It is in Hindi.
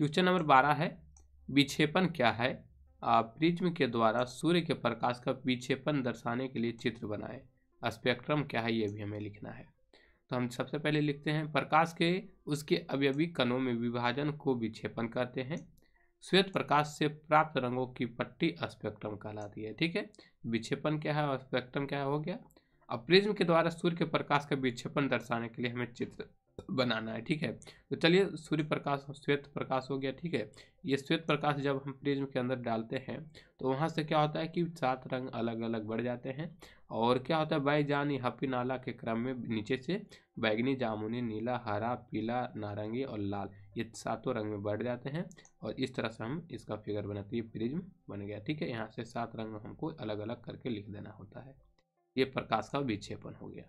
क्वेश्चन नंबर बारह है विक्षेपण क्या है प्रिज्म के द्वारा सूर्य के प्रकाश का विक्षेपण दर्शाने के लिए चित्र बनाएं स्पेक्ट्रम क्या है ये भी हमें लिखना है तो हम सबसे पहले लिखते हैं प्रकाश के उसके अवयवी कणों में विभाजन को विक्षेपण कहते हैं श्वेत प्रकाश से प्राप्त रंगों की पट्टी स्पेक्ट्रम कहलाती है ठीक है विक्षेपण क्या है स्पेक्ट्रम क्या हो गया अब प्रिज्म के द्वारा सूर्य के प्रकाश का विक्षेपण दर्शाने के लिए हमें चित्र बनाना है ठीक है तो चलिए सूर्य प्रकाश श्वेत प्रकाश हो गया ठीक है ये श्वेत प्रकाश जब हम प्रिज्म के अंदर डालते हैं तो वहाँ से क्या होता है कि सात रंग अलग अलग बढ़ जाते हैं और क्या होता है जानी हप्पी नाला के क्रम में नीचे से बैगनी जामुनी नीला हरा पीला नारंगी और लाल ये सातों रंग में बढ़ जाते हैं और इस तरह से हम इसका फिगर बनाते हैं प्रिज्म बन गया ठीक है यहाँ से सात रंग हमको अलग अलग करके लिख देना होता है ये प्रकाश का विक्षेपण हो गया